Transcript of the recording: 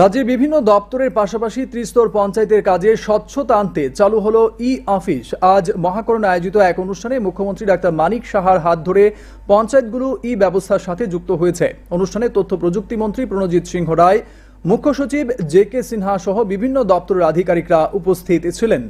রাজ্যে বিভিন্ন দপ্তরের পাশাপাশি ত্রিস্তর পঞ্চায়েতের কাজে স্বচ্ছতা আনতে চালু হলো ই অফিস আজ মহাকরণ আয়োজিত এক অনুষ্ঠানে মুখ্যমন্ত্রী ডাক্তার মানিক সাহার হাত ধরে পঞ্চায়েতগুলো ই ব্যবস্থার সাথে যুক্ত হয়েছে অনুষ্ঠানে তথ্য প্রযুক্তি মন্ত্রী প্রণজিৎ সিংহ রায় মুখ্য সচিব জে কে সিনহা সহ বিভিন্ন দপ্তরের আধিকারিকরা উপস্থিত ছিলেন